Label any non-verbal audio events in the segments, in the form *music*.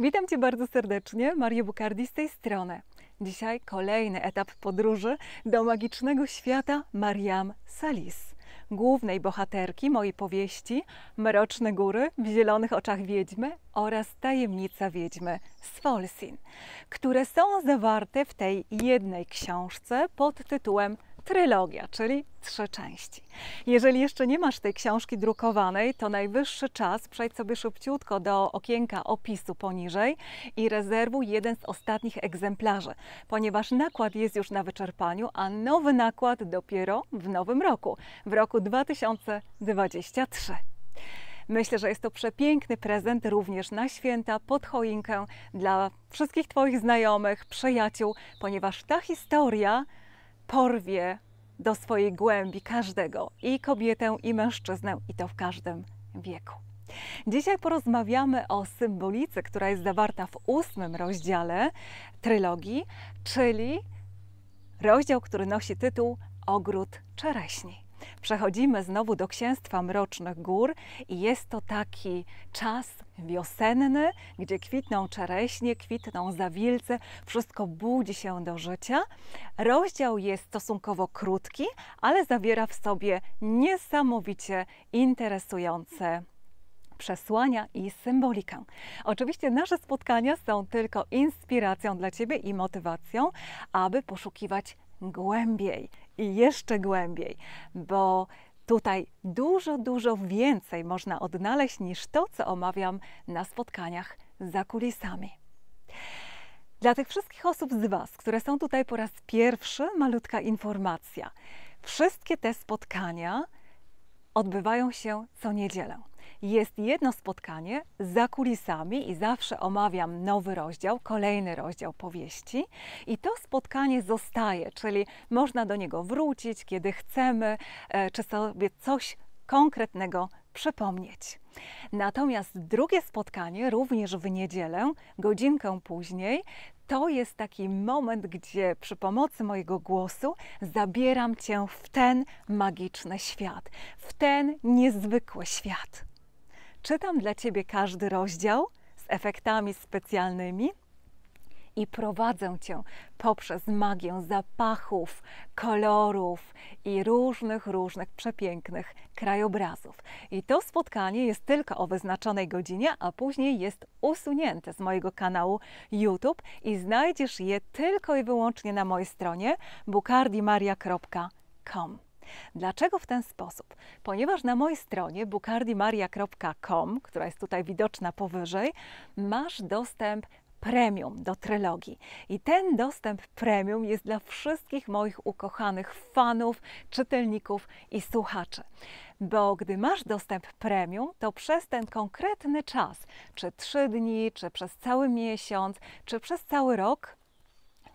Witam Cię bardzo serdecznie, Mario Bukardi z tej strony. Dzisiaj kolejny etap podróży do magicznego świata Mariam Salis, głównej bohaterki mojej powieści Mroczne Góry w Zielonych Oczach Wiedźmy oraz Tajemnica Wiedźmy z Folsin, które są zawarte w tej jednej książce pod tytułem trylogia, czyli trzy części. Jeżeli jeszcze nie masz tej książki drukowanej, to najwyższy czas przejdź sobie szybciutko do okienka opisu poniżej i rezerwuj jeden z ostatnich egzemplarzy, ponieważ nakład jest już na wyczerpaniu, a nowy nakład dopiero w nowym roku, w roku 2023. Myślę, że jest to przepiękny prezent również na święta, pod choinkę dla wszystkich Twoich znajomych, przyjaciół, ponieważ ta historia porwie do swojej głębi każdego i kobietę, i mężczyznę, i to w każdym wieku. Dzisiaj porozmawiamy o symbolice, która jest zawarta w ósmym rozdziale trylogii, czyli rozdział, który nosi tytuł Ogród Czereśni. Przechodzimy znowu do Księstwa Mrocznych Gór i jest to taki czas wiosenny, gdzie kwitną czereśnie, kwitną zawilce, wszystko budzi się do życia. Rozdział jest stosunkowo krótki, ale zawiera w sobie niesamowicie interesujące przesłania i symbolikę. Oczywiście nasze spotkania są tylko inspiracją dla Ciebie i motywacją, aby poszukiwać głębiej i jeszcze głębiej, bo Tutaj dużo, dużo więcej można odnaleźć niż to, co omawiam na spotkaniach za kulisami. Dla tych wszystkich osób z Was, które są tutaj po raz pierwszy, malutka informacja. Wszystkie te spotkania odbywają się co niedzielę jest jedno spotkanie za kulisami i zawsze omawiam nowy rozdział, kolejny rozdział powieści i to spotkanie zostaje, czyli można do niego wrócić, kiedy chcemy, e, czy sobie coś konkretnego przypomnieć. Natomiast drugie spotkanie, również w niedzielę, godzinkę później, to jest taki moment, gdzie przy pomocy mojego głosu zabieram cię w ten magiczny świat, w ten niezwykły świat. Czytam dla Ciebie każdy rozdział z efektami specjalnymi i prowadzę Cię poprzez magię zapachów, kolorów i różnych, różnych przepięknych krajobrazów. I to spotkanie jest tylko o wyznaczonej godzinie, a później jest usunięte z mojego kanału YouTube i znajdziesz je tylko i wyłącznie na mojej stronie bucardimaria.com. Dlaczego w ten sposób? Ponieważ na mojej stronie bukardimaria.com, która jest tutaj widoczna powyżej, masz dostęp premium do trylogii. I ten dostęp premium jest dla wszystkich moich ukochanych fanów, czytelników i słuchaczy. Bo gdy masz dostęp premium, to przez ten konkretny czas, czy trzy dni, czy przez cały miesiąc, czy przez cały rok,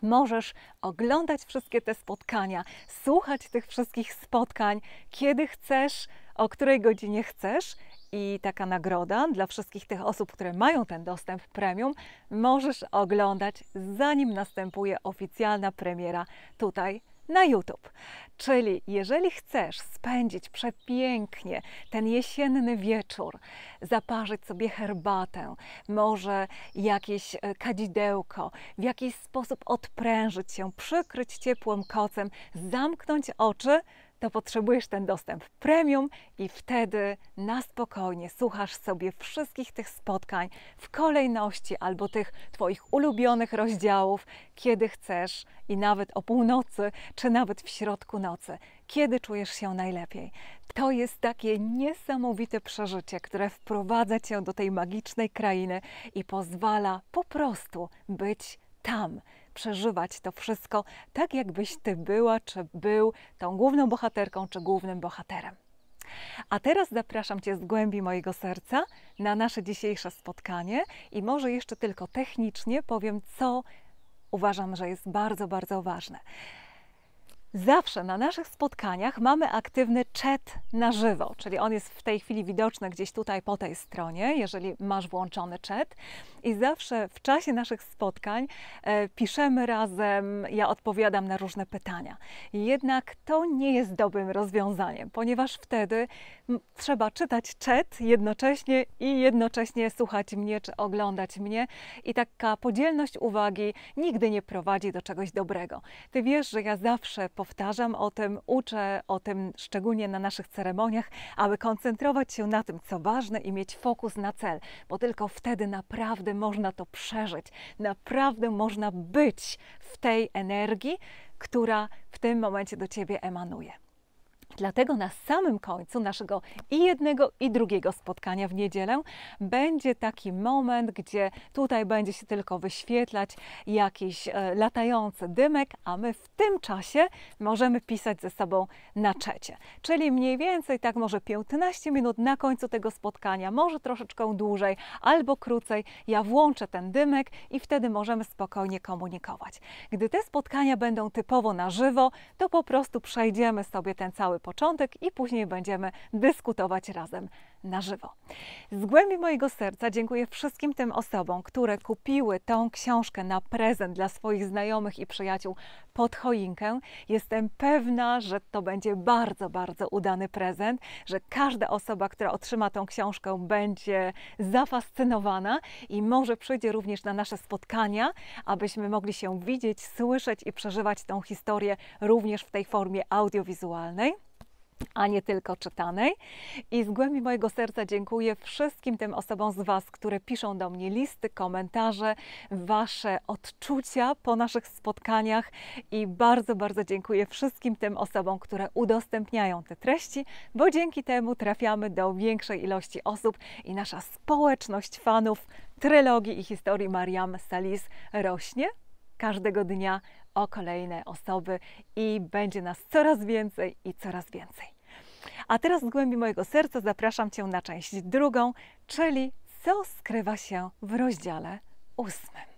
możesz oglądać wszystkie te spotkania, słuchać tych wszystkich spotkań, kiedy chcesz, o której godzinie chcesz. I taka nagroda dla wszystkich tych osób, które mają ten dostęp premium, możesz oglądać zanim następuje oficjalna premiera tutaj na YouTube. Czyli jeżeli chcesz spędzić przepięknie ten jesienny wieczór, zaparzyć sobie herbatę, może jakieś e, kadzidełko, w jakiś sposób odprężyć się, przykryć ciepłym kocem, zamknąć oczy, to potrzebujesz ten dostęp premium i wtedy na spokojnie słuchasz sobie wszystkich tych spotkań w kolejności albo tych Twoich ulubionych rozdziałów, kiedy chcesz i nawet o północy, czy nawet w środku nocy, kiedy czujesz się najlepiej. To jest takie niesamowite przeżycie, które wprowadza Cię do tej magicznej krainy i pozwala po prostu być tam przeżywać to wszystko tak, jakbyś ty była, czy był tą główną bohaterką, czy głównym bohaterem. A teraz zapraszam Cię z głębi mojego serca na nasze dzisiejsze spotkanie i może jeszcze tylko technicznie powiem, co uważam, że jest bardzo, bardzo ważne. Zawsze na naszych spotkaniach mamy aktywny chat na żywo, czyli on jest w tej chwili widoczny gdzieś tutaj po tej stronie, jeżeli masz włączony chat, I zawsze w czasie naszych spotkań e, piszemy razem, ja odpowiadam na różne pytania. Jednak to nie jest dobrym rozwiązaniem, ponieważ wtedy trzeba czytać chat jednocześnie i jednocześnie słuchać mnie czy oglądać mnie. I taka podzielność uwagi nigdy nie prowadzi do czegoś dobrego. Ty wiesz, że ja zawsze po powtarzam o tym, uczę o tym szczególnie na naszych ceremoniach, aby koncentrować się na tym, co ważne i mieć fokus na cel, bo tylko wtedy naprawdę można to przeżyć, naprawdę można być w tej energii, która w tym momencie do ciebie emanuje. Dlatego na samym końcu naszego i jednego, i drugiego spotkania w niedzielę będzie taki moment, gdzie tutaj będzie się tylko wyświetlać jakiś e, latający dymek, a my w tym czasie możemy pisać ze sobą na czecie. Czyli mniej więcej tak może 15 minut na końcu tego spotkania, może troszeczkę dłużej albo krócej. Ja włączę ten dymek i wtedy możemy spokojnie komunikować. Gdy te spotkania będą typowo na żywo, to po prostu przejdziemy sobie ten cały początek i później będziemy dyskutować razem na żywo. Z głębi mojego serca dziękuję wszystkim tym osobom, które kupiły tą książkę na prezent dla swoich znajomych i przyjaciół pod choinkę. Jestem pewna, że to będzie bardzo, bardzo udany prezent, że każda osoba, która otrzyma tą książkę, będzie zafascynowana i może przyjdzie również na nasze spotkania, abyśmy mogli się widzieć, słyszeć i przeżywać tą historię również w tej formie audiowizualnej a nie tylko czytanej. I z głębi mojego serca dziękuję wszystkim tym osobom z Was, które piszą do mnie listy, komentarze, Wasze odczucia po naszych spotkaniach i bardzo, bardzo dziękuję wszystkim tym osobom, które udostępniają te treści, bo dzięki temu trafiamy do większej ilości osób i nasza społeczność fanów trylogii i historii Mariam Salis rośnie każdego dnia o kolejne osoby i będzie nas coraz więcej i coraz więcej. A teraz z głębi mojego serca zapraszam Cię na część drugą, czyli co skrywa się w rozdziale ósmym.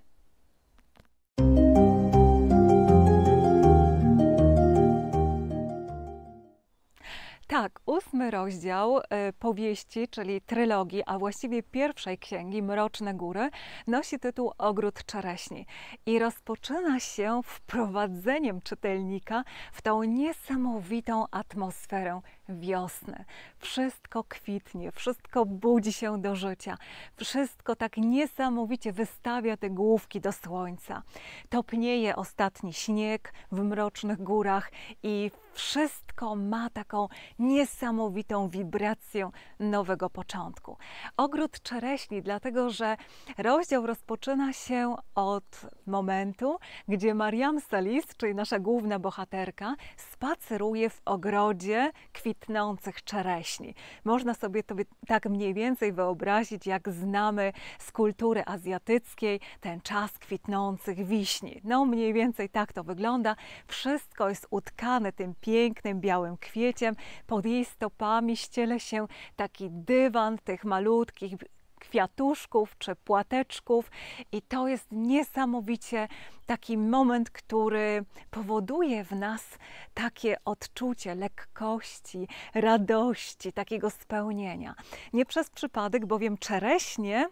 Tak, ósmy rozdział e, powieści, czyli trylogii, a właściwie pierwszej księgi Mroczne Góry, nosi tytuł Ogród Czereśni i rozpoczyna się wprowadzeniem czytelnika w tą niesamowitą atmosferę wiosnę. Wszystko kwitnie, wszystko budzi się do życia, wszystko tak niesamowicie wystawia te główki do słońca. Topnieje ostatni śnieg w mrocznych górach i wszystko ma taką niesamowitą wibrację nowego początku. Ogród czereśni, dlatego że rozdział rozpoczyna się od momentu, gdzie Mariam Salis, czyli nasza główna bohaterka, spaceruje w ogrodzie kwitnącym kwitnących czereśni. Można sobie to tak mniej więcej wyobrazić, jak znamy z kultury azjatyckiej ten czas kwitnących wiśni. No, mniej więcej tak to wygląda. Wszystko jest utkane tym pięknym białym kwieciem. Pod jej stopami ściele się taki dywan tych malutkich kwiatuszków czy płateczków, i to jest niesamowicie taki moment, który powoduje w nas takie odczucie lekkości, radości, takiego spełnienia. Nie przez przypadek, bowiem czereśnie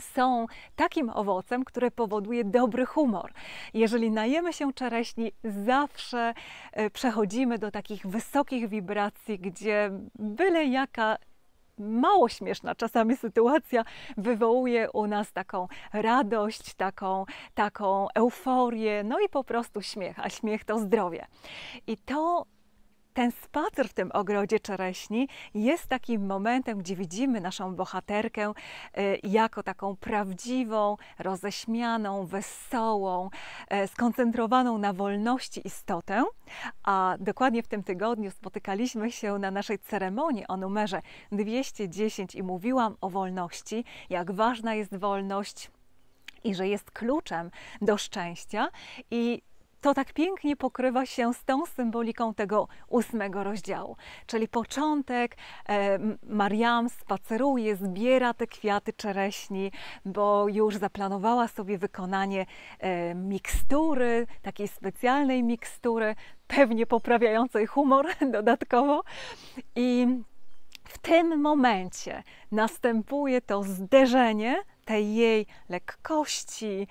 są takim owocem, które powoduje dobry humor. Jeżeli najemy się czereśni, zawsze e, przechodzimy do takich wysokich wibracji, gdzie byle jaka mało śmieszna czasami sytuacja wywołuje u nas taką radość, taką, taką euforię, no i po prostu śmiech, a śmiech to zdrowie. I to ten spacer w tym ogrodzie czereśni jest takim momentem, gdzie widzimy naszą bohaterkę y, jako taką prawdziwą, roześmianą, wesołą, y, skoncentrowaną na wolności istotę. A dokładnie w tym tygodniu spotykaliśmy się na naszej ceremonii o numerze 210 i mówiłam o wolności, jak ważna jest wolność i że jest kluczem do szczęścia. I to tak pięknie pokrywa się z tą symboliką tego ósmego rozdziału. Czyli początek e, Mariam spaceruje, zbiera te kwiaty czereśni, bo już zaplanowała sobie wykonanie e, mikstury, takiej specjalnej mikstury, pewnie poprawiającej humor *laughs* dodatkowo. I w tym momencie następuje to zderzenie tej jej lekkości,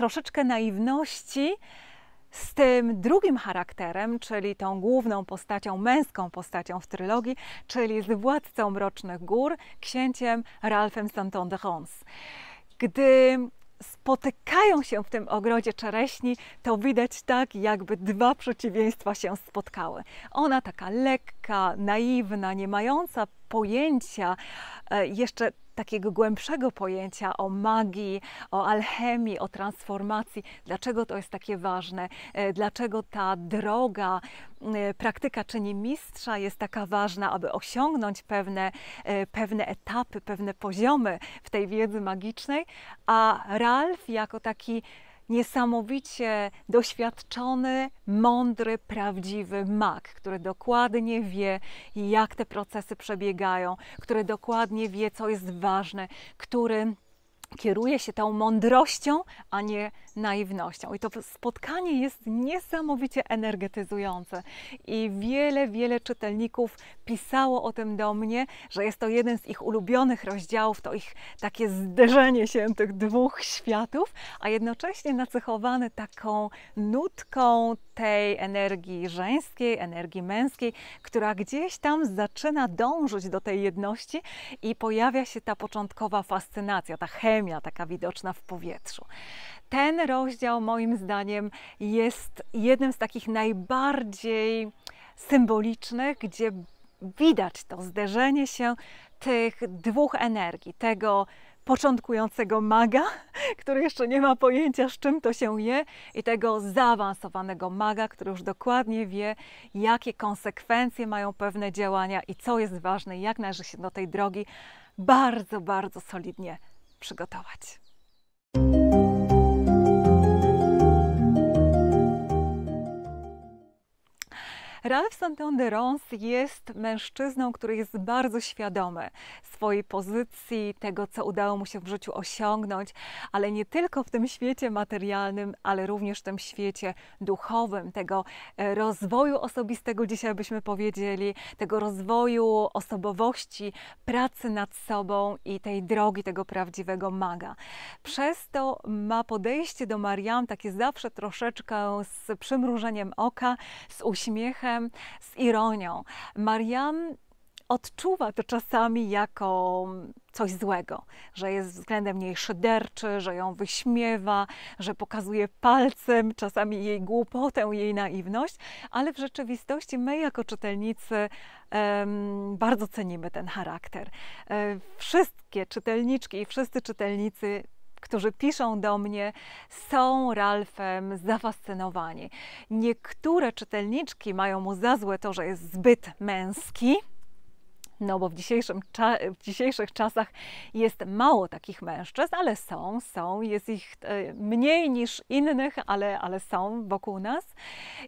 troszeczkę naiwności z tym drugim charakterem, czyli tą główną postacią, męską postacią w trylogii, czyli z władcą Mrocznych Gór, księciem Ralphem Stanton de Gdy spotykają się w tym ogrodzie czereśni, to widać tak, jakby dwa przeciwieństwa się spotkały. Ona taka lekka, naiwna, nie mająca pojęcia, e, jeszcze takiego głębszego pojęcia o magii, o alchemii, o transformacji, dlaczego to jest takie ważne, e, dlaczego ta droga, e, praktyka czyni mistrza jest taka ważna, aby osiągnąć pewne, pewne etapy, pewne poziomy w tej wiedzy magicznej, a Ralf jako taki niesamowicie doświadczony, mądry, prawdziwy mag, który dokładnie wie, jak te procesy przebiegają, który dokładnie wie, co jest ważne, który kieruje się tą mądrością, a nie naiwnością. I to spotkanie jest niesamowicie energetyzujące. I wiele, wiele czytelników pisało o tym do mnie, że jest to jeden z ich ulubionych rozdziałów, to ich takie zderzenie się tych dwóch światów, a jednocześnie nacechowany taką nutką tej energii żeńskiej, energii męskiej, która gdzieś tam zaczyna dążyć do tej jedności i pojawia się ta początkowa fascynacja, ta chemia taka widoczna w powietrzu ten rozdział moim zdaniem jest jednym z takich najbardziej symbolicznych, gdzie widać to zderzenie się tych dwóch energii, tego początkującego maga, *laughs* który jeszcze nie ma pojęcia, z czym to się je, i tego zaawansowanego maga, który już dokładnie wie, jakie konsekwencje mają pewne działania i co jest ważne, jak należy się do tej drogi bardzo, bardzo solidnie przygotować. Ralph Santander-Rons jest mężczyzną, który jest bardzo świadomy swojej pozycji, tego, co udało mu się w życiu osiągnąć, ale nie tylko w tym świecie materialnym, ale również w tym świecie duchowym, tego e, rozwoju osobistego, dzisiaj byśmy powiedzieli, tego rozwoju osobowości, pracy nad sobą i tej drogi tego prawdziwego maga. Przez to ma podejście do Marian takie zawsze troszeczkę z przymrużeniem oka, z uśmiechem, uśmiechem, z ironią. Mariam odczuwa to czasami jako coś złego, że jest względem niej szyderczy, że ją wyśmiewa, że pokazuje palcem czasami jej głupotę, jej naiwność, ale w rzeczywistości my jako czytelnicy um, bardzo cenimy ten charakter. E, wszystkie czytelniczki i wszyscy czytelnicy którzy piszą do mnie, są Ralfem zafascynowani. Niektóre czytelniczki mają mu za złe to, że jest zbyt męski, no bo w, dzisiejszym, w dzisiejszych czasach jest mało takich mężczyzn, ale są, są, jest ich e, mniej niż innych, ale, ale są wokół nas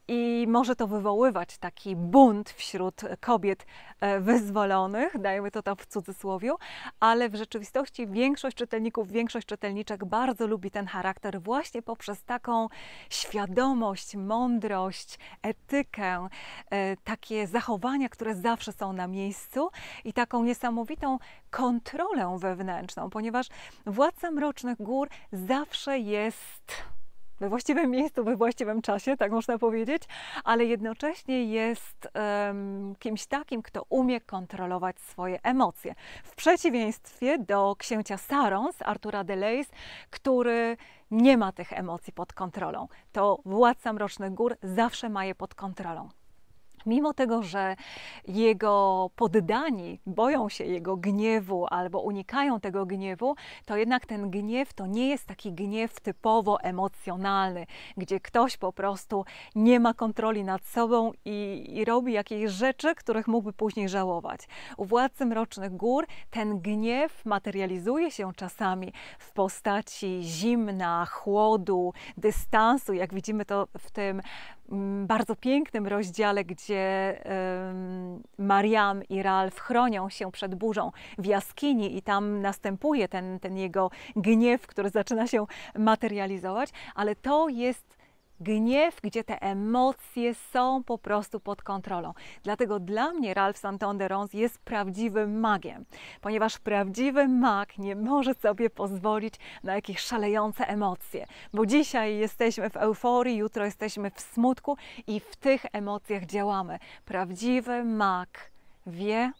i może to wywoływać taki bunt wśród kobiet e, wyzwolonych, dajmy to tam w cudzysłowie, ale w rzeczywistości większość czytelników, większość czytelniczek bardzo lubi ten charakter właśnie poprzez taką świadomość, mądrość, etykę, e, takie zachowania, które zawsze są na miejscu, i taką niesamowitą kontrolę wewnętrzną, ponieważ władca mrocznych gór zawsze jest we właściwym miejscu, we właściwym czasie, tak można powiedzieć, ale jednocześnie jest um, kimś takim, kto umie kontrolować swoje emocje. W przeciwieństwie do księcia Sarons Artura de Leys, który nie ma tych emocji pod kontrolą. To władca Mrocznych Gór zawsze ma je pod kontrolą. Mimo tego, że jego poddani boją się jego gniewu albo unikają tego gniewu, to jednak ten gniew to nie jest taki gniew typowo emocjonalny, gdzie ktoś po prostu nie ma kontroli nad sobą i, i robi jakieś rzeczy, których mógłby później żałować. U władcy mrocznych gór ten gniew materializuje się czasami w postaci zimna, chłodu, dystansu, jak widzimy to w tym Mm, bardzo pięknym rozdziale, gdzie Mariam i Ralf chronią się przed burzą w jaskini i tam następuje ten, ten jego gniew, który zaczyna się materializować, ale to jest gniew, gdzie te emocje są po prostu pod kontrolą. Dlatego dla mnie Ralph Santander-Rons jest prawdziwym magiem, ponieważ prawdziwy mag nie może sobie pozwolić na jakieś szalejące emocje, bo dzisiaj jesteśmy w euforii, jutro jesteśmy w smutku i w tych emocjach działamy. Prawdziwy mag wie,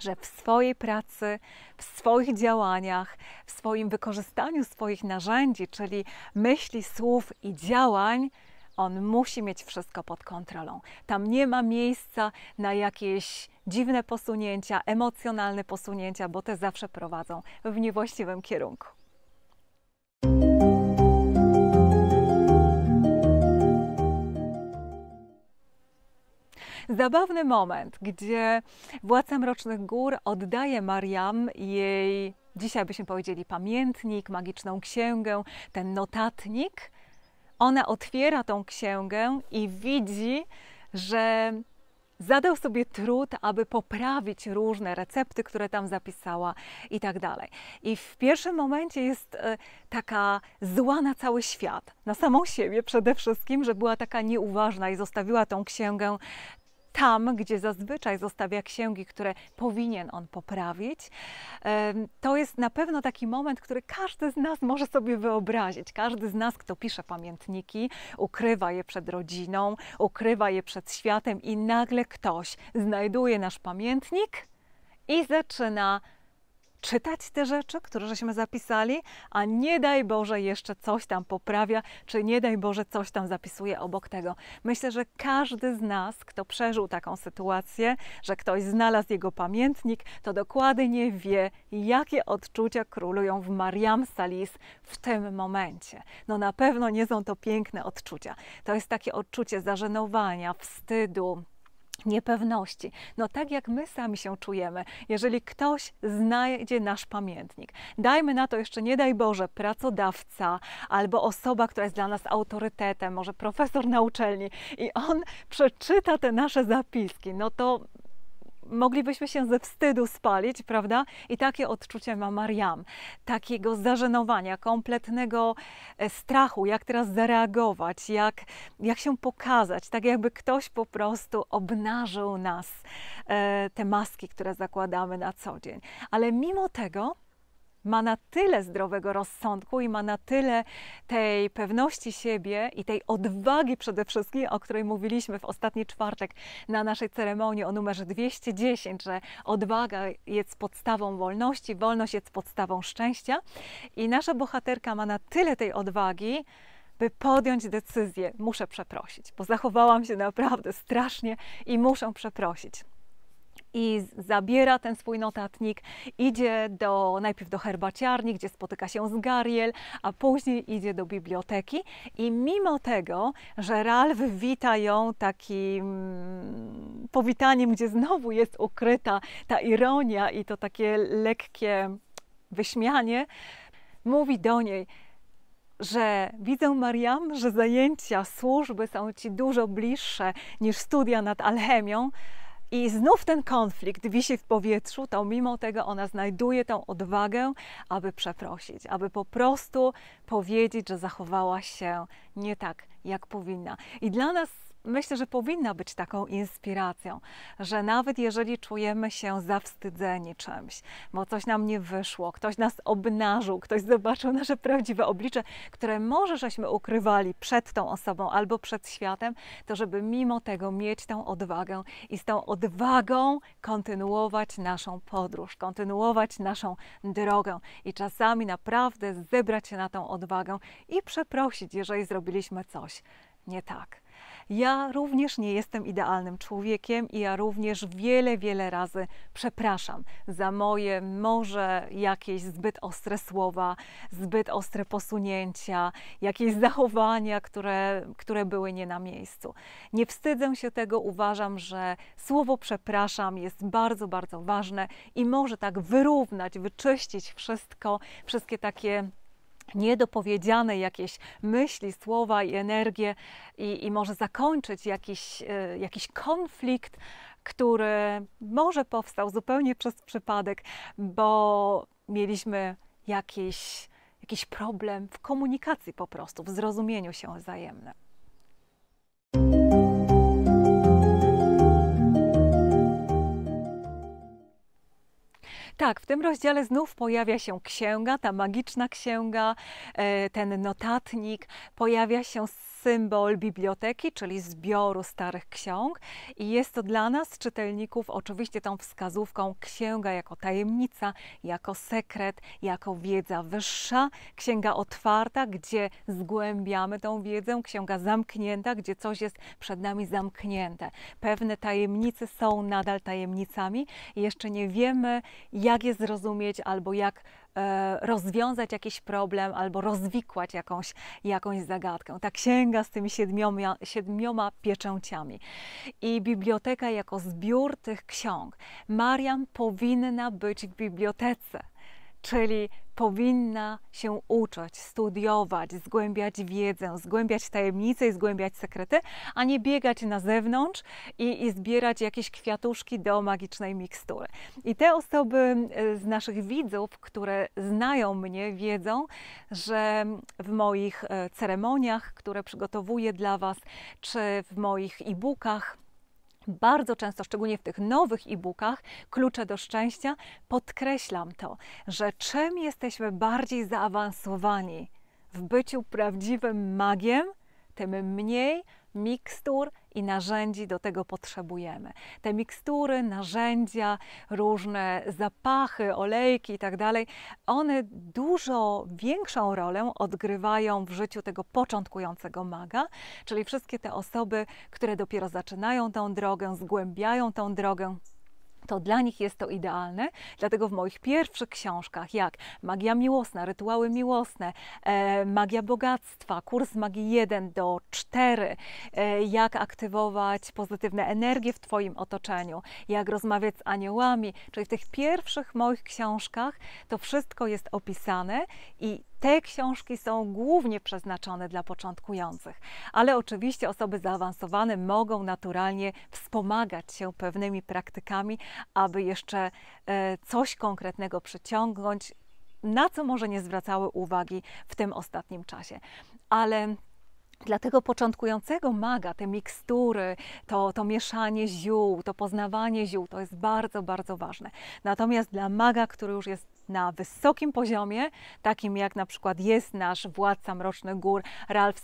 że w swojej pracy, w swoich działaniach, w swoim wykorzystaniu swoich narzędzi, czyli myśli, słów i działań, on musi mieć wszystko pod kontrolą. Tam nie ma miejsca na jakieś dziwne posunięcia, emocjonalne posunięcia, bo te zawsze prowadzą w niewłaściwym kierunku. zabawny moment, gdzie władca Mrocznych Gór oddaje Mariam jej, dzisiaj byśmy powiedzieli, pamiętnik, magiczną księgę, ten notatnik. Ona otwiera tą księgę i widzi, że zadał sobie trud, aby poprawić różne recepty, które tam zapisała i tak dalej. I w pierwszym momencie jest e, taka zła na cały świat, na samą siebie przede wszystkim, że była taka nieuważna i zostawiła tą księgę tam, gdzie zazwyczaj zostawia księgi, które powinien on poprawić. To jest na pewno taki moment, który każdy z nas może sobie wyobrazić. Każdy z nas, kto pisze pamiętniki, ukrywa je przed rodziną, ukrywa je przed światem i nagle ktoś znajduje nasz pamiętnik i zaczyna czytać te rzeczy, które żeśmy zapisali, a nie daj Boże jeszcze coś tam poprawia, czy nie daj Boże coś tam zapisuje obok tego. Myślę, że każdy z nas, kto przeżył taką sytuację, że ktoś znalazł jego pamiętnik, to dokładnie wie, jakie odczucia królują w Mariam Salis w tym momencie. No na pewno nie są to piękne odczucia. To jest takie odczucie zażenowania, wstydu, niepewności. No tak jak my sami się czujemy, jeżeli ktoś znajdzie nasz pamiętnik. Dajmy na to jeszcze, nie daj Boże, pracodawca albo osoba, która jest dla nas autorytetem, może profesor na uczelni i on przeczyta te nasze zapiski, no to moglibyśmy się ze wstydu spalić, prawda? I takie odczucie ma Mariam, takiego zażenowania, kompletnego e, strachu, jak teraz zareagować, jak, jak się pokazać, tak jakby ktoś po prostu obnażył nas, e, te maski, które zakładamy na co dzień. Ale mimo tego ma na tyle zdrowego rozsądku i ma na tyle tej pewności siebie i tej odwagi przede wszystkim, o której mówiliśmy w ostatni czwartek na naszej ceremonii o numerze 210, że odwaga jest podstawą wolności, wolność jest podstawą szczęścia. I nasza bohaterka ma na tyle tej odwagi, by podjąć decyzję, muszę przeprosić, bo zachowałam się naprawdę strasznie i muszę przeprosić i zabiera ten swój notatnik, idzie do, najpierw do herbaciarni, gdzie spotyka się z Gariel, a później idzie do biblioteki i mimo tego, że Ralf wita ją takim powitaniem, gdzie znowu jest ukryta ta ironia i to takie lekkie wyśmianie, mówi do niej, że widzę, Mariam, że zajęcia, służby są ci dużo bliższe niż studia nad alchemią. I znów ten konflikt wisi w powietrzu, to mimo tego ona znajduje tą odwagę, aby przeprosić, aby po prostu powiedzieć, że zachowała się nie tak, jak powinna. I dla nas myślę, że powinna być taką inspiracją, że nawet jeżeli czujemy się zawstydzeni czymś, bo coś nam nie wyszło, ktoś nas obnażył, ktoś zobaczył nasze prawdziwe oblicze, które może żeśmy ukrywali przed tą osobą albo przed światem, to żeby mimo tego mieć tą odwagę i z tą odwagą kontynuować naszą podróż, kontynuować naszą drogę i czasami naprawdę zebrać się na tą odwagę i przeprosić, jeżeli zrobiliśmy coś nie tak. Ja również nie jestem idealnym człowiekiem i ja również wiele, wiele razy przepraszam za moje może jakieś zbyt ostre słowa, zbyt ostre posunięcia, jakieś zachowania, które, które były nie na miejscu. Nie wstydzę się tego, uważam, że słowo przepraszam jest bardzo, bardzo ważne i może tak wyrównać, wyczyścić wszystko, wszystkie takie niedopowiedziane jakieś myśli, słowa i energię i, i może zakończyć jakiś, e, jakiś konflikt, który może powstał zupełnie przez przypadek, bo mieliśmy jakiś, jakiś problem w komunikacji po prostu, w zrozumieniu się wzajemnym. Tak, w tym rozdziale znów pojawia się księga, ta magiczna księga, e, ten notatnik, pojawia się symbol biblioteki, czyli zbioru starych ksiąg i jest to dla nas, czytelników, oczywiście tą wskazówką księga jako tajemnica, jako sekret, jako wiedza wyższa, księga otwarta, gdzie zgłębiamy tą wiedzę, księga zamknięta, gdzie coś jest przed nami zamknięte. Pewne tajemnice są nadal tajemnicami i jeszcze nie wiemy, jak je zrozumieć, albo jak e, rozwiązać jakiś problem, albo rozwikłać jakąś, jakąś zagadkę. Ta księga z tymi siedmioma, siedmioma pieczęciami. I biblioteka jako zbiór tych ksiąg. Mariam powinna być w bibliotece czyli powinna się uczyć, studiować, zgłębiać wiedzę, zgłębiać tajemnice i zgłębiać sekrety, a nie biegać na zewnątrz i, i, zbierać jakieś kwiatuszki do magicznej mikstury. I te osoby y, z naszych widzów, które znają mnie, wiedzą, że w moich y, ceremoniach, które przygotowuję dla Was, czy w moich e-bookach, bardzo często, szczególnie w tych nowych e-bookach, klucze do szczęścia, podkreślam to, że czym jesteśmy bardziej zaawansowani w byciu prawdziwym magiem, tym mniej mikstur, i narzędzi do tego potrzebujemy. Te mikstury, narzędzia, różne zapachy, olejki itd., tak one dużo większą rolę odgrywają w życiu tego początkującego maga, czyli wszystkie te osoby, które dopiero zaczynają tą drogę, zgłębiają tą drogę, to dla nich jest to idealne. Dlatego w moich pierwszych książkach, jak Magia Miłosna, Rytuały Miłosne, e, Magia Bogactwa, Kurs Magii 1 do 4, e, jak aktywować pozytywne energie w Twoim otoczeniu, jak rozmawiać z aniołami, czyli w tych pierwszych moich książkach to wszystko jest opisane i te książki są głównie przeznaczone dla początkujących, ale oczywiście osoby zaawansowane mogą naturalnie wspomagać się pewnymi praktykami, aby jeszcze e, coś konkretnego przyciągnąć, na co może nie zwracały uwagi w tym ostatnim czasie. Ale Dlatego początkującego maga te mikstury, to, to mieszanie ziół, to poznawanie ziół, to jest bardzo, bardzo ważne. Natomiast dla maga, który już jest na wysokim poziomie, takim jak na przykład jest nasz władca Mrocznych Gór Ralph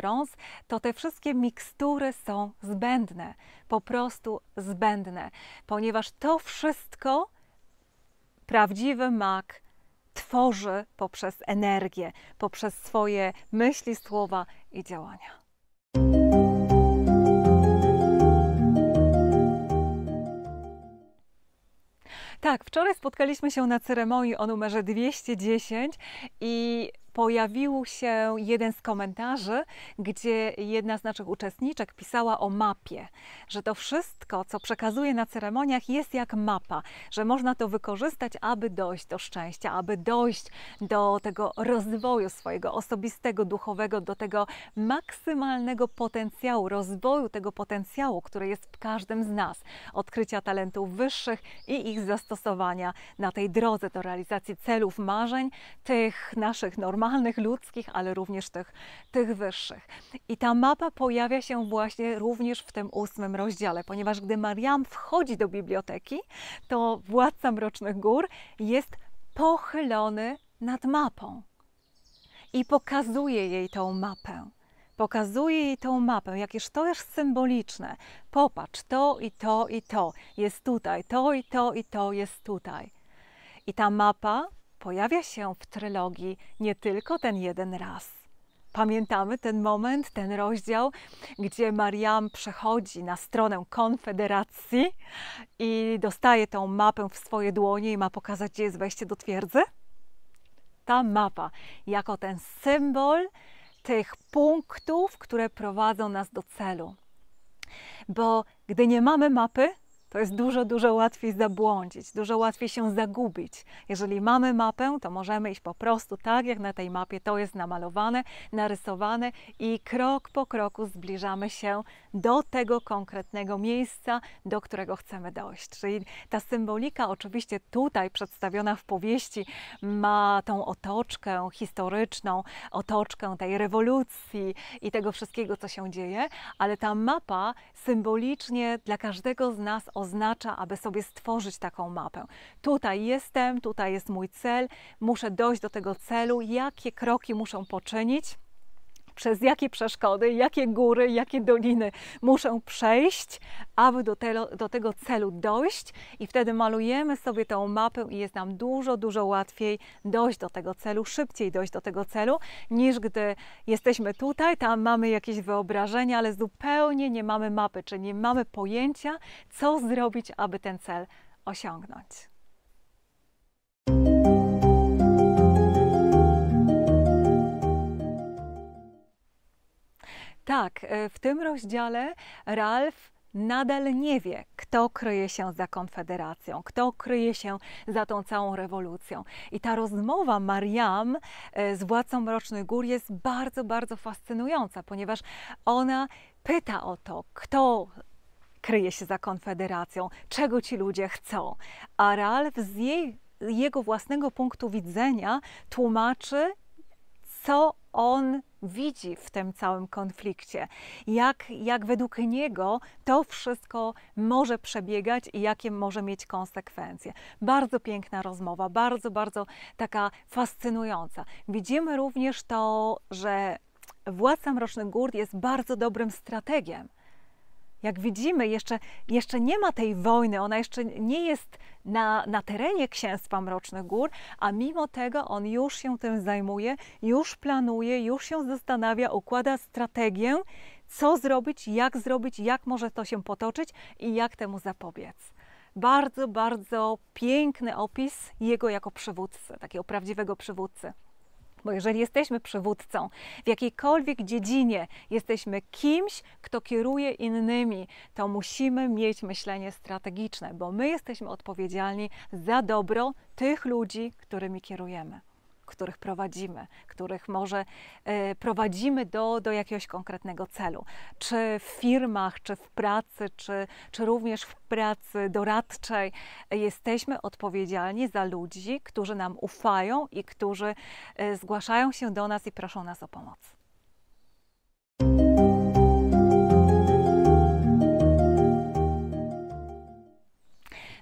Rons, to te wszystkie mikstury są zbędne, po prostu zbędne, ponieważ to wszystko prawdziwy mag tworzy poprzez energię, poprzez swoje myśli, słowa i działania. Tak, wczoraj spotkaliśmy się na ceremonii o numerze 210 i pojawił się jeden z komentarzy, gdzie jedna z naszych uczestniczek pisała o mapie, że to wszystko, co przekazuje na ceremoniach, jest jak mapa, że można to wykorzystać, aby dojść do szczęścia, aby dojść do tego rozwoju swojego osobistego, duchowego, do tego maksymalnego potencjału, rozwoju tego potencjału, który jest w każdym z nas, odkrycia talentów wyższych i ich zastosowania na tej drodze do realizacji celów, marzeń, tych naszych normalnych, normalnych, ludzkich, ale również tych, tych wyższych. I ta mapa pojawia się właśnie również w tym ósmym rozdziale, ponieważ gdy Mariam wchodzi do biblioteki, to władca Mrocznych Gór jest pochylony nad mapą i pokazuje jej tą mapę pokazuje jej tą mapę, jakież to jest symboliczne. Popatrz, to i to i to jest tutaj, to i to i to jest tutaj. I ta mapa pojawia się w trylogii nie tylko ten jeden raz. Pamiętamy ten moment, ten rozdział, gdzie Mariam przechodzi na stronę Konfederacji i dostaje tą mapę w swoje dłonie i ma pokazać, gdzie jest wejście do twierdzy? Ta mapa, jako ten symbol tych punktów, które prowadzą nas do celu. Bo gdy nie mamy mapy, to jest dużo, dużo łatwiej zabłądzić, dużo łatwiej się zagubić. Jeżeli mamy mapę, to możemy iść po prostu tak, jak na tej mapie to jest namalowane, narysowane i krok po kroku zbliżamy się do tego konkretnego miejsca, do którego chcemy dojść. Czyli ta symbolika, oczywiście tutaj przedstawiona w powieści, ma tą otoczkę historyczną, otoczkę tej rewolucji i tego wszystkiego, co się dzieje, ale ta mapa symbolicznie dla każdego z nas oznacza, aby sobie stworzyć taką mapę. Tutaj jestem, tutaj jest mój cel, muszę dojść do tego celu, jakie kroki muszę poczynić przez jakie przeszkody, jakie góry, jakie doliny muszę przejść, aby do, te, do, tego celu dojść, i wtedy malujemy sobie tą mapę i jest nam dużo, dużo łatwiej dojść do tego celu, szybciej dojść do tego celu, niż gdy jesteśmy tutaj, tam mamy jakieś wyobrażenia, ale zupełnie nie mamy mapy, czy nie mamy pojęcia, co zrobić, aby ten cel osiągnąć. Tak, e, w tym rozdziale Ralf nadal nie wie, kto kryje się za Konfederacją, kto kryje się za tą całą rewolucją. I ta rozmowa Mariam e, z władcą Mrocznych Gór jest bardzo, bardzo fascynująca, ponieważ ona pyta o to, kto kryje się za Konfederacją, czego ci ludzie chcą. A Ralf z jej, jego własnego punktu widzenia tłumaczy, co on widzi w tym całym konflikcie, jak, jak według niego to wszystko może przebiegać i jakie może mieć konsekwencje. Bardzo piękna rozmowa, bardzo, bardzo taka fascynująca. Widzimy również to, że władca Mrocznych Gór jest bardzo dobrym strategiem jak widzimy, jeszcze, jeszcze nie ma tej wojny, ona jeszcze nie jest na, na terenie Księstwa Mrocznych Gór, a mimo tego on już się tym zajmuje, już planuje, już się zastanawia, układa strategię, co zrobić, jak zrobić, jak może to się potoczyć i jak temu zapobiec bardzo, bardzo piękny opis jego jako przywódcy, takiego prawdziwego przywódcy. Bo jeżeli jesteśmy przywódcą w jakiejkolwiek dziedzinie, jesteśmy kimś, kto kieruje innymi, to musimy mieć myślenie strategiczne, bo my jesteśmy odpowiedzialni za dobro tych ludzi, którymi kierujemy których prowadzimy, których może e, prowadzimy do, do jakiegoś konkretnego celu. Czy w firmach, czy w pracy, czy, czy również w pracy doradczej jesteśmy odpowiedzialni za ludzi, którzy nam ufają i którzy e, zgłaszają się do nas i proszą nas o pomoc.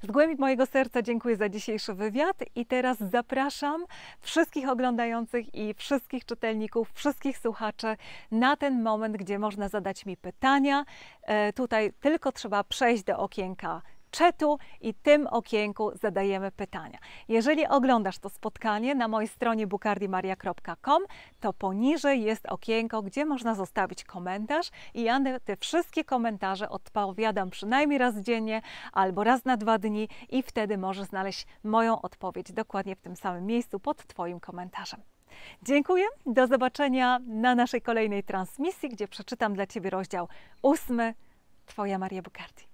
Z głębi mojego serca dziękuję za dzisiejszy wywiad i teraz zapraszam wszystkich oglądających i wszystkich czytelników, wszystkich słuchaczy na ten moment, gdzie można zadać mi pytania. E, tutaj tylko trzeba przejść do okienka czetu i tym okienku zadajemy pytania. Jeżeli oglądasz to spotkanie na mojej stronie bukardimaria.com, to poniżej jest okienko, gdzie można zostawić komentarz i ja te wszystkie komentarze odpowiadam przynajmniej raz dziennie albo raz na dwa dni i wtedy możesz znaleźć moją odpowiedź dokładnie w tym samym miejscu pod Twoim komentarzem. Dziękuję. Do zobaczenia na naszej kolejnej transmisji, gdzie przeczytam dla Ciebie rozdział ósmy Twoja Maria Bukardi.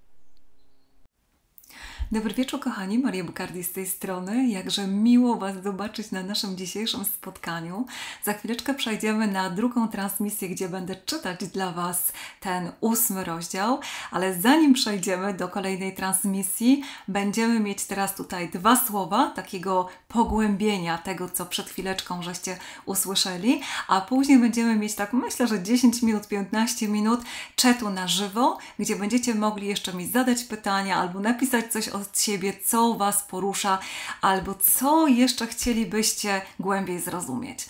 Dobry wieczór, kochani. Maria Bukardi z tej strony. Jakże miło Was zobaczyć na naszym dzisiejszym spotkaniu. Za chwileczkę przejdziemy na drugą transmisję, gdzie będę czytać dla Was ten ósmy rozdział. Ale zanim przejdziemy do kolejnej transmisji, będziemy mieć teraz tutaj dwa słowa takiego pogłębienia tego, co przed chwileczką żeście usłyszeli. A później będziemy mieć tak, myślę, że 10 minut, 15 minut czatu na żywo, gdzie będziecie mogli jeszcze mi zadać pytania albo napisać coś o od siebie, co Was porusza, albo co jeszcze chcielibyście głębiej zrozumieć.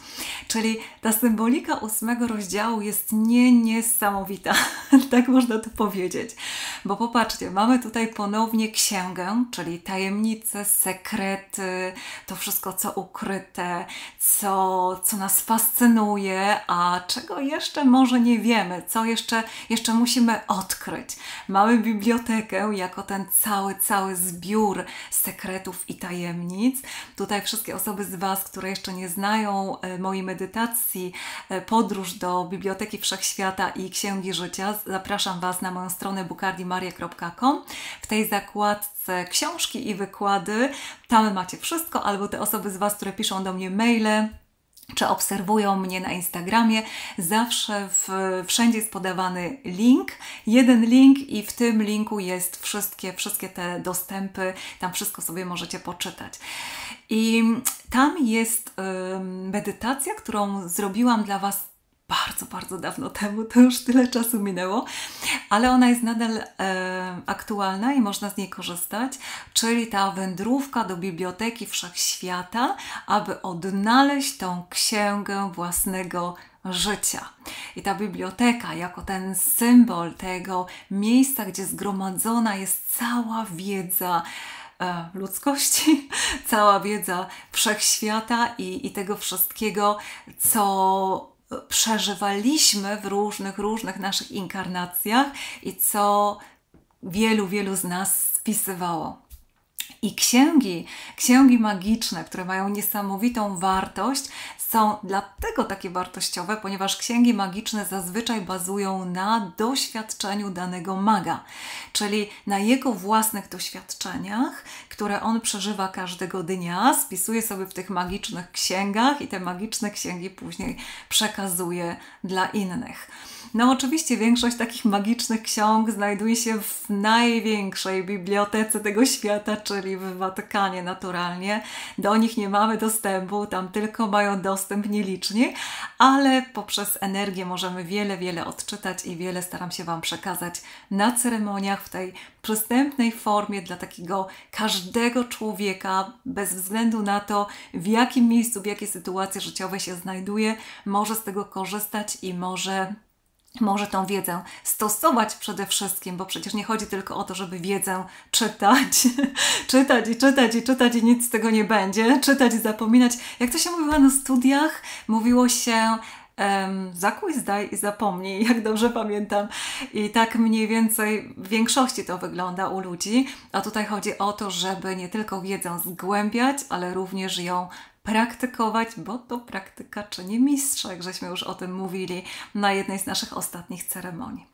Czyli ta symbolika ósmego rozdziału jest nie niesamowita, *laughs* tak można to powiedzieć. Bo popatrzcie, mamy tutaj ponownie księgę, czyli tajemnice, sekrety, to wszystko, co ukryte, co, co nas fascynuje, a czego jeszcze może nie wiemy, co jeszcze, jeszcze musimy odkryć. Mamy bibliotekę jako ten cały, cały zbiór sekretów i tajemnic. Tutaj wszystkie osoby z Was, które jeszcze nie znają e, mojej medytacji, e, podróż do Biblioteki Wszechświata i Księgi Życia, zapraszam Was na moją stronę bukardimaria.com. W tej zakładce książki i wykłady, tam macie wszystko, albo te osoby z Was, które piszą do mnie maile, czy obserwują mnie na Instagramie, zawsze w, wszędzie jest podawany link, jeden link i w tym linku jest wszystkie, wszystkie te dostępy, tam wszystko sobie możecie poczytać. I tam jest y, medytacja, którą zrobiłam dla Was bardzo, bardzo dawno temu, to już tyle czasu minęło, ale ona jest nadal e, aktualna i można z niej korzystać, czyli ta wędrówka do Biblioteki Wszechświata, aby odnaleźć tą księgę własnego życia. I ta biblioteka, jako ten symbol tego miejsca, gdzie zgromadzona jest cała wiedza, e, ludzkości, *laughs* cała wiedza wszechświata i, i tego wszystkiego, co przeżywaliśmy w różnych, różnych naszych inkarnacjach i co wielu, wielu z nas spisywało. I księgi, księgi magiczne, które mają niesamowitą wartość, są dlatego takie wartościowe, ponieważ księgi magiczne zazwyczaj bazują na doświadczeniu danego maga, czyli na jego własnych doświadczeniach, które on przeżywa każdego dnia, spisuje sobie w tych magicznych księgach i te magiczne księgi później przekazuje dla innych. No, oczywiście większość takich magicznych ksiąg znajduje się w największej bibliotece tego świata, czyli w Watykanie naturalnie. Do nich nie mamy dostępu, tam tylko mają dostęp dostęp nieliczni, ale poprzez energię możemy wiele, wiele odczytać i wiele staram się Wam przekazać na ceremoniach w tej przystępnej formie dla takiego każdego człowieka, bez względu na to, w jakim miejscu, w jakiej sytuacji życiowej się znajduje, może z tego korzystać i może może tą wiedzę stosować przede wszystkim, bo przecież nie chodzi tylko o to, żeby wiedzę czytać, *laughs* czytać i czytać i czytać i nic z tego nie będzie, czytać i zapominać. Jak to się mówiło na studiach, mówiło się um, zakuj, zdaj i zapomnij, *laughs* jak dobrze pamiętam. I tak mniej więcej w większości to wygląda u ludzi. A tutaj chodzi o to, żeby nie tylko wiedzę zgłębiać, ale również ją praktykować, bo to praktyka czyni mistrza, jak żeśmy już o tym mówili na jednej z naszych ostatnich ceremonii.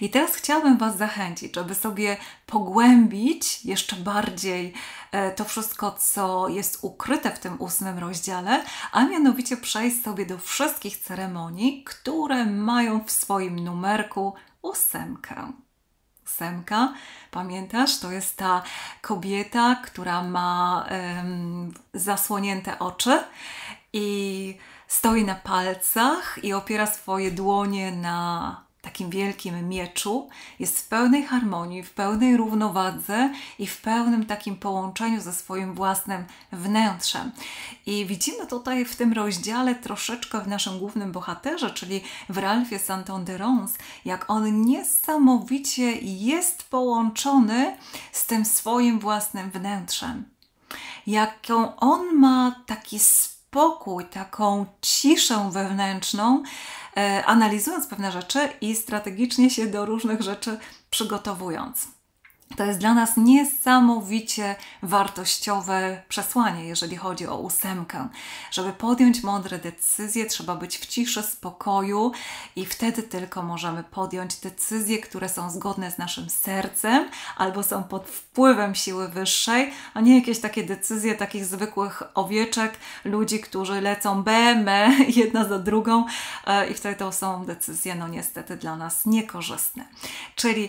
I teraz chciałabym Was zachęcić, żeby sobie pogłębić jeszcze bardziej e, to wszystko, co jest ukryte w tym ósmym rozdziale, a mianowicie przejść sobie do wszystkich ceremonii, które mają w swoim numerku ósemkę. Semka. Pamiętasz? To jest ta kobieta, która ma um, zasłonięte oczy i stoi na palcach i opiera swoje dłonie na takim wielkim mieczu jest w pełnej harmonii, w pełnej równowadze i w pełnym takim połączeniu ze swoim własnym wnętrzem. I widzimy tutaj w tym rozdziale troszeczkę w naszym głównym bohaterze, czyli w Ralphie Santanderons, jak on niesamowicie jest połączony z tym swoim własnym wnętrzem. Jaką on ma taki spokój, taką ciszę wewnętrzną, E, analizując pewne rzeczy i strategicznie się do różnych rzeczy przygotowując. To jest dla nas niesamowicie wartościowe przesłanie, jeżeli chodzi o ósemkę. Żeby podjąć mądre decyzje, trzeba być w ciszy, spokoju i wtedy tylko możemy podjąć decyzje, które są zgodne z naszym sercem albo są pod wpływem siły wyższej, a nie jakieś takie decyzje takich zwykłych owieczek, ludzi, którzy lecą B, me, *laughs* jedna za drugą e, i wtedy to są decyzje, no niestety dla nas niekorzystne. Czyli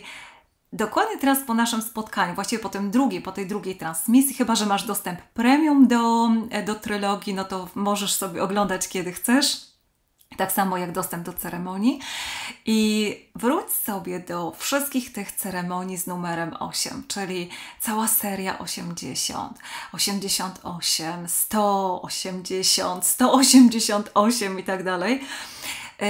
Dokładnie teraz po naszym spotkaniu, właściwie po tym drugiej, po tej drugiej transmisji, chyba że masz dostęp premium do, do trylogii, no to możesz sobie oglądać kiedy chcesz. Tak samo jak dostęp do ceremonii. I wróć sobie do wszystkich tych ceremonii z numerem 8, czyli cała seria 80, 88, 180, 188 i tak dalej. E,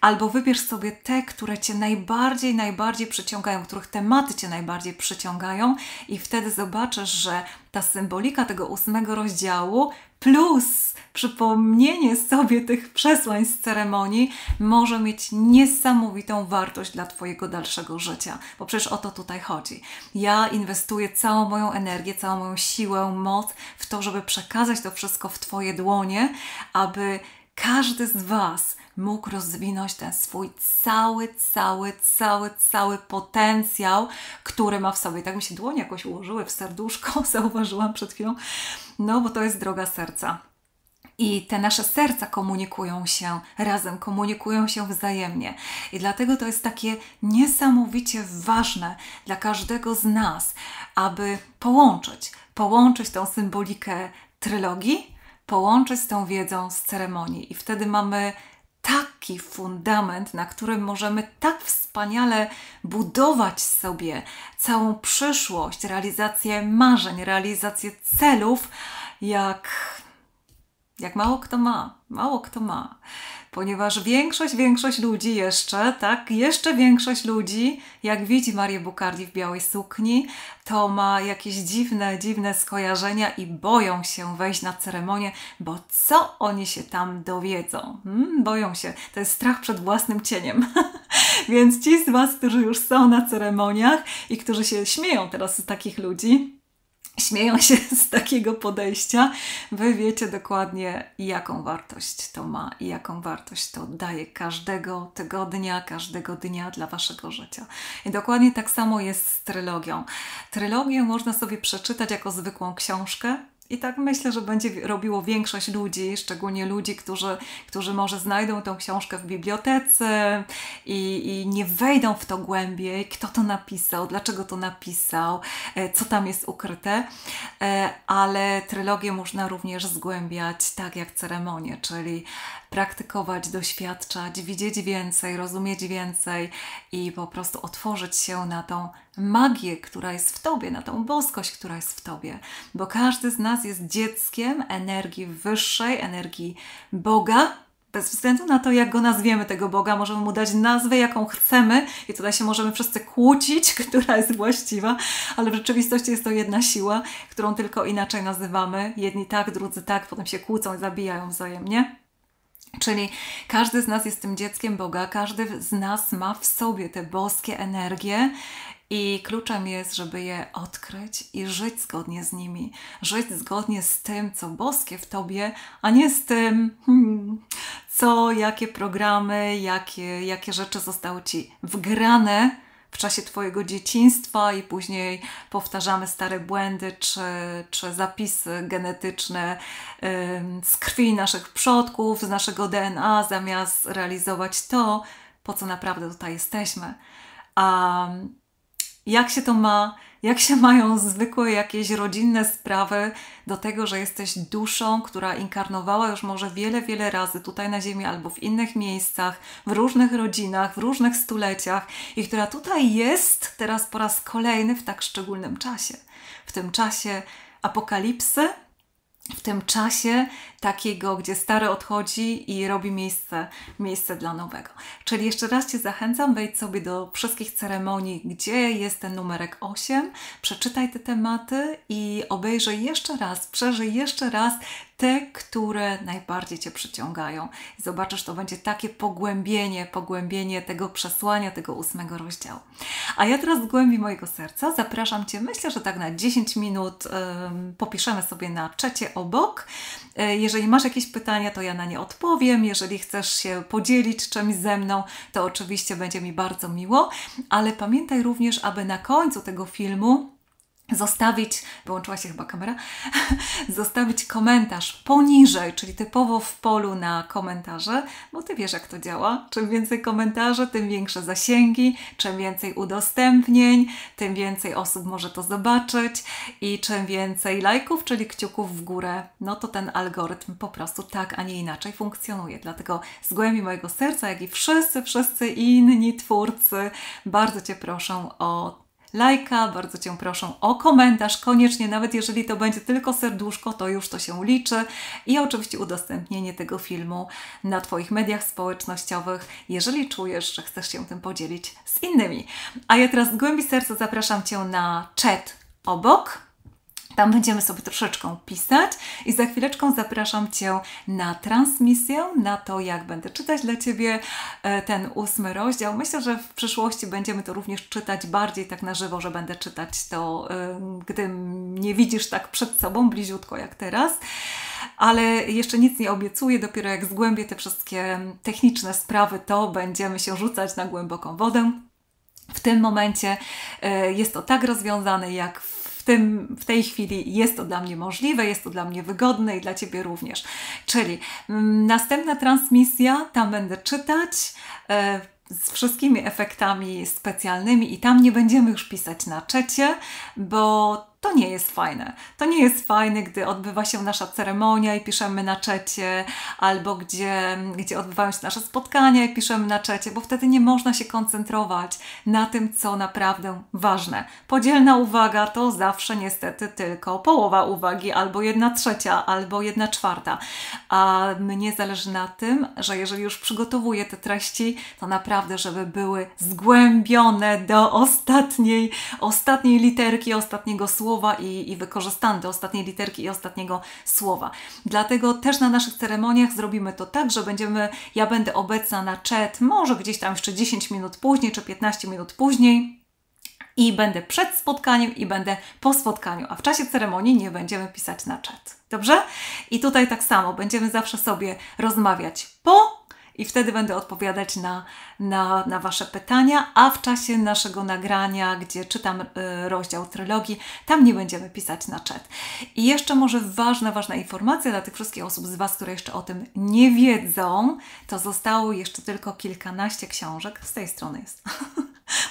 albo wybierz sobie te, które Cię najbardziej, najbardziej przyciągają, których tematy Cię najbardziej przyciągają i wtedy zobaczysz, że ta symbolika tego ósmego rozdziału plus przypomnienie sobie tych przesłań z ceremonii może mieć niesamowitą wartość dla Twojego dalszego życia, bo przecież o to tutaj chodzi. Ja inwestuję całą moją energię, całą moją siłę, moc w to, żeby przekazać to wszystko w Twoje dłonie, aby każdy z Was mógł rozwinąć ten swój cały, cały, cały, cały potencjał, który ma w sobie. Tak mi się dłonie jakoś ułożyły w serduszko, *laughs* zauważyłam przed chwilą, no bo to jest droga serca. I te nasze serca komunikują się razem, komunikują się wzajemnie. I dlatego to jest takie niesamowicie ważne dla każdego z nas, aby połączyć, połączyć tą symbolikę trylogii, połączyć z tą wiedzą z ceremonii. I wtedy mamy taki fundament, na którym możemy tak wspaniale budować sobie całą przyszłość, realizację marzeń, realizację celów, jak, jak mało kto ma. Mało kto ma ponieważ większość, większość ludzi jeszcze, tak, jeszcze większość ludzi, jak widzi Marię Bukardi w białej sukni, to ma jakieś dziwne, dziwne skojarzenia i boją się wejść na ceremonię, bo co oni się tam dowiedzą? Hmm, boją się. To jest strach przed własnym cieniem. *laughs* Więc ci z Was, którzy już są na ceremoniach i którzy się śmieją teraz z takich ludzi, śmieją się *laughs* z takiego podejścia, wy wiecie dokładnie, jaką wartość to ma i jaką wartość to daje każdego tygodnia, każdego dnia dla waszego życia. I dokładnie tak samo jest z trylogią. Trylogię można sobie przeczytać jako zwykłą książkę, i tak myślę, że będzie robiło większość ludzi, szczególnie ludzi, którzy, którzy może znajdą tę książkę w bibliotece i, i nie wejdą w to głębiej, kto to napisał, dlaczego to napisał, e, co tam jest ukryte, e, ale trylogię można również zgłębiać tak jak ceremonię, czyli praktykować, doświadczać, widzieć więcej, rozumieć więcej i po prostu otworzyć się na tą magię, która jest w tobie, na tą boskość, która jest w tobie, bo każdy z nas jest dzieckiem energii wyższej, energii Boga, bez względu na to, jak go nazwiemy, tego Boga, możemy mu dać nazwę, jaką chcemy, i tutaj się możemy wszyscy kłócić, *laughs* która jest właściwa, ale w rzeczywistości jest to jedna siła, którą tylko inaczej nazywamy. Jedni tak, drudzy tak, potem się kłócą i zabijają wzajemnie. Czyli każdy z nas jest tym dzieckiem Boga, każdy z nas ma w sobie te boskie energie i kluczem jest, żeby je odkryć i żyć zgodnie z nimi. Żyć zgodnie z tym, co boskie w tobie, a nie z tym, hmm, co, jakie programy, jakie, jakie rzeczy zostały ci wgrane w czasie Twojego dzieciństwa i później powtarzamy stare błędy czy, czy zapisy genetyczne z krwi naszych przodków, z naszego DNA, zamiast realizować to, po co naprawdę tutaj jesteśmy. A jak się to ma, jak się *laughs* mają zwykłe jakieś rodzinne sprawy do tego, że jesteś duszą, która inkarnowała już może wiele, wiele razy tutaj na Ziemi albo w innych miejscach, w różnych rodzinach, w różnych stuleciach i która tutaj jest teraz po raz kolejny w tak szczególnym czasie. W tym czasie apokalipsy, w tym czasie takiego, gdzie stare odchodzi i robi miejsce, miejsce dla nowego. Czyli jeszcze raz Cię zachęcam, wejdź sobie do wszystkich ceremonii, gdzie jest ten numerek 8, przeczytaj te tematy i obejrzyj jeszcze raz, przeżyj jeszcze raz te, które najbardziej Cię przyciągają. Zobaczysz, to będzie takie pogłębienie, pogłębienie tego przesłania, tego ósmego rozdziału. A ja teraz w głębi mojego serca zapraszam Cię, myślę, że tak na 10 minut popiszemy sobie na czacie obok. E, jeżeli jeżeli masz jakieś pytania, to ja na nie odpowiem. Jeżeli chcesz się podzielić czymś ze mną, to oczywiście będzie mi bardzo miło. Ale pamiętaj również, aby na końcu tego filmu zostawić, wyłączyła się chyba kamera, *laughs* zostawić komentarz poniżej, czyli typowo w polu na komentarze, bo Ty wiesz jak to działa. Czym więcej komentarzy, tym większe zasięgi, czym więcej udostępnień, tym więcej osób może to zobaczyć i czym więcej lajków, czyli kciuków w górę, no to ten algorytm po prostu tak, a nie inaczej funkcjonuje. Dlatego z głębi mojego serca, jak i wszyscy, wszyscy inni twórcy, bardzo Cię proszę o lajka, bardzo Cię proszę o komentarz koniecznie, nawet jeżeli to będzie tylko serduszko, to już to się liczy i oczywiście udostępnienie tego filmu na Twoich mediach społecznościowych, jeżeli czujesz, że chcesz się tym podzielić z innymi. A ja teraz z głębi serca zapraszam Cię na chat obok tam będziemy sobie troszeczkę pisać i za chwileczką zapraszam Cię na transmisję, na to, jak będę czytać dla Ciebie e, ten ósmy rozdział. Myślę, że w przyszłości będziemy to również czytać bardziej tak na żywo, że będę czytać to, e, gdy nie widzisz tak przed sobą, bliziutko jak teraz. Ale jeszcze nic nie obiecuję, dopiero jak zgłębię te wszystkie techniczne sprawy, to będziemy się rzucać na głęboką wodę. W tym momencie e, jest to tak rozwiązane, jak w w, tym, w tej chwili jest to dla mnie możliwe, jest to dla mnie wygodne i dla Ciebie również. Czyli mm, następna transmisja, tam będę czytać. E, z wszystkimi efektami specjalnymi i tam nie będziemy już pisać na czecie, bo to nie jest fajne. To nie jest fajne, gdy odbywa się nasza ceremonia i piszemy na czacie, albo gdzie, gdzie odbywają się nasze spotkania i piszemy na czacie, bo wtedy nie można się koncentrować na tym, co naprawdę ważne. Podzielna uwaga to zawsze niestety tylko połowa uwagi, albo jedna trzecia, albo jedna czwarta. A mnie zależy na tym, że jeżeli już przygotowuję te treści, to naprawdę, żeby były zgłębione do ostatniej, ostatniej literki, ostatniego słowa słowa i, i wykorzystane, do ostatniej literki i ostatniego słowa. Dlatego też na naszych ceremoniach zrobimy to tak, że będziemy, ja będę obecna na czat, może gdzieś tam jeszcze 10 minut później czy 15 minut później i będę przed spotkaniem i będę po spotkaniu, a w czasie ceremonii nie będziemy pisać na czat. Dobrze? I tutaj tak samo będziemy zawsze sobie rozmawiać po i wtedy będę odpowiadać na, na, na Wasze pytania, a w czasie naszego nagrania, gdzie czytam y, rozdział trylogii, tam nie będziemy pisać na czat. I jeszcze może ważna, ważna informacja dla tych wszystkich osób z Was, które jeszcze o tym nie wiedzą, to zostało jeszcze tylko kilkanaście książek. Z tej strony jest. *laughs*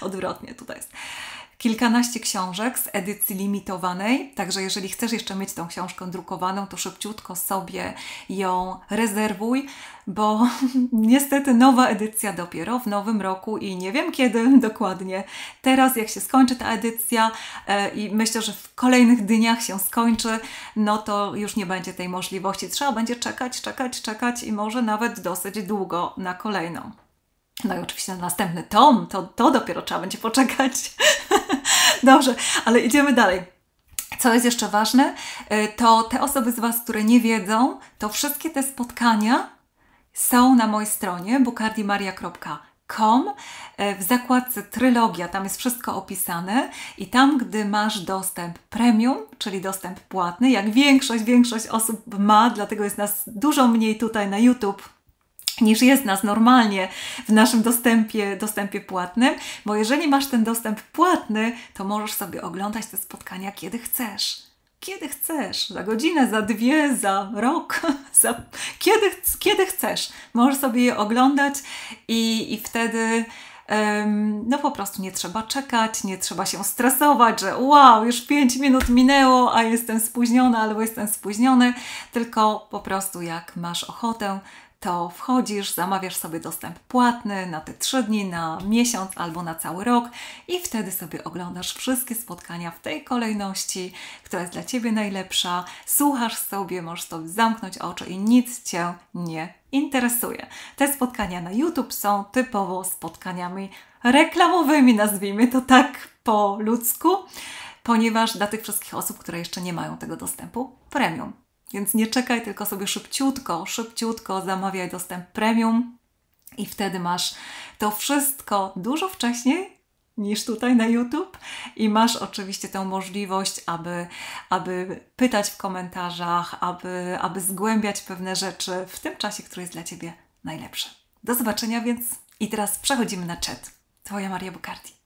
Odwrotnie tutaj jest kilkanaście książek z edycji limitowanej, także jeżeli chcesz jeszcze mieć tą książkę drukowaną, to szybciutko sobie ją rezerwuj, bo *laughs* niestety nowa edycja dopiero w nowym roku i nie wiem kiedy *laughs* dokładnie. Teraz jak się skończy ta edycja e, i myślę, że w kolejnych dniach się skończy, no to już nie będzie tej możliwości. Trzeba będzie czekać, czekać, czekać i może nawet dosyć długo na kolejną. No i oczywiście na następny tom, to, to dopiero trzeba będzie poczekać. *laughs* Dobrze, ale idziemy dalej. Co jest jeszcze ważne, y, to te osoby z Was, które nie wiedzą, to wszystkie te spotkania są na mojej stronie bukardimaria.com y, w zakładce Trylogia, tam jest wszystko opisane i tam, gdy masz dostęp premium, czyli dostęp płatny, jak większość, większość osób ma, dlatego jest nas dużo mniej tutaj na YouTube niż jest nas normalnie w naszym dostępie, dostępie płatnym, bo jeżeli masz ten dostęp płatny, to możesz sobie oglądać te spotkania kiedy chcesz kiedy chcesz, za godzinę, za dwie, za rok, *laughs* za... Kiedy, kiedy chcesz. Możesz sobie je oglądać i, i wtedy um, no po prostu nie trzeba czekać, nie trzeba się stresować, że wow, już pięć minut minęło, a jestem spóźniona albo jestem spóźniony, tylko po prostu jak masz ochotę, to wchodzisz, zamawiasz sobie dostęp płatny na te 3 dni, na miesiąc albo na cały rok i wtedy sobie oglądasz wszystkie spotkania w tej kolejności, która jest dla Ciebie najlepsza, słuchasz sobie, możesz sobie zamknąć oczy i nic Cię nie interesuje. Te spotkania na YouTube są typowo spotkaniami reklamowymi, nazwijmy to tak po ludzku, ponieważ dla tych wszystkich osób, które jeszcze nie mają tego dostępu, premium. Więc nie czekaj, tylko sobie szybciutko, szybciutko zamawiaj dostęp premium i wtedy masz to wszystko dużo wcześniej niż tutaj na YouTube i masz oczywiście tę możliwość, aby, aby pytać w komentarzach, aby, aby zgłębiać pewne rzeczy w tym czasie, który jest dla Ciebie najlepszy. Do zobaczenia więc i teraz przechodzimy na chat. Twoja Maria Bukardi.